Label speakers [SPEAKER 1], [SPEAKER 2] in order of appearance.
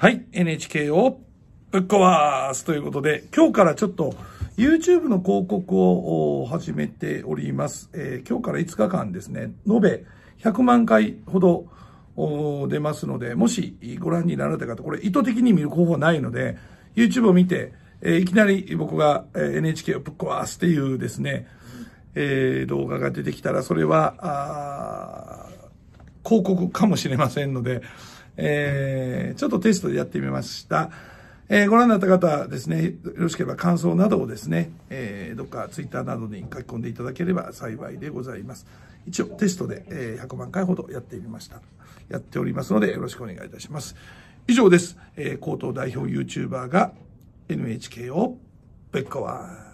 [SPEAKER 1] はい、NHK をぶっ壊すということで、今日からちょっと YouTube の広告を始めております。えー、今日から5日間ですね、延べ100万回ほど出ますので、もしご覧になられた方、これ意図的に見る方法ないので、YouTube を見て、えー、いきなり僕が NHK をぶっ壊すっていうですね、えー、動画が出てきたら、それは、広告かもしれませんので、えー、ちょっとテストでやってみました。えー、ご覧になった方ですね、よろしければ感想などをですね、えー、どっかツイッターなどに書き込んでいただければ幸いでございます。一応テストで、え100万回ほどやってみました。やっておりますのでよろしくお願いいたします。以上です。えー、高等代表 YouTuber が NHK をぶっ壊